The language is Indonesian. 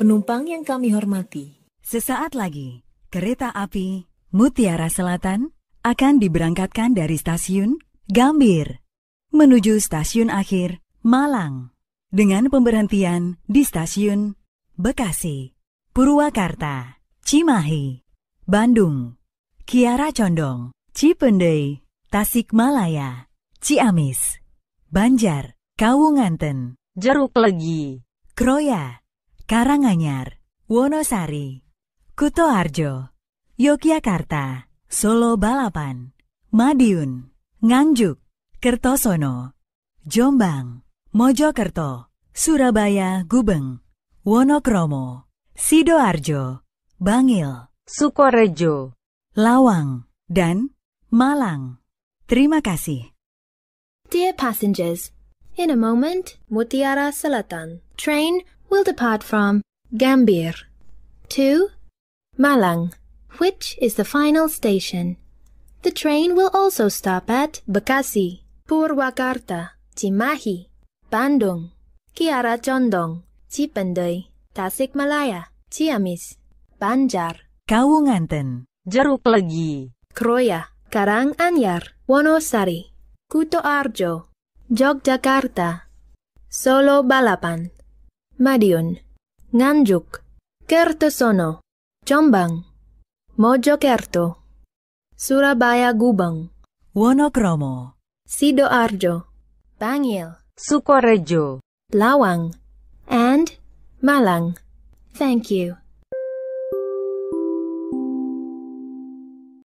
Penumpang yang kami hormati, sesaat lagi kereta api Mutiara Selatan akan diberangkatkan dari stasiun Gambir menuju stasiun akhir Malang dengan pemberhentian di stasiun Bekasi, Purwakarta, Cimahi, Bandung, Kiara Condong, Cipendei, Tasikmalaya, Ciamis, Banjar, Kawunganten, Jeruk Legi, Kroya, Karanganyar, Wonosari, Kuto Arjo, Yogyakarta, Solo Balapan, Madiun, Nganjuk, Kertosono, Jombang, Mojokerto, Surabaya Gubeng, Wonokromo, Sidoarjo, Bangil, Sukorejo, Lawang, dan Malang. Terima kasih. Dear passengers, in a moment, Mutiara Selatan, train will depart from Gambir to Malang, which is the final station. The train will also stop at Bekasi, Purwakarta, Cimahi, Bandung, Kiara Condong, Cipendei, Tasikmalaya, Ciamis, Banjar, Kawunganten, Jeruk Legi, Kroya, Karang Anyar, Wonosari, Kuto Arjo, Yogyakarta, Solo Balapan. Madiun, Nganjuk, Kertosono, Jombang, Mojokerto, Surabaya Gubeng, Wonokromo, Sidoarjo, Bangil, Sukorejo, Lawang, and Malang. Thank you.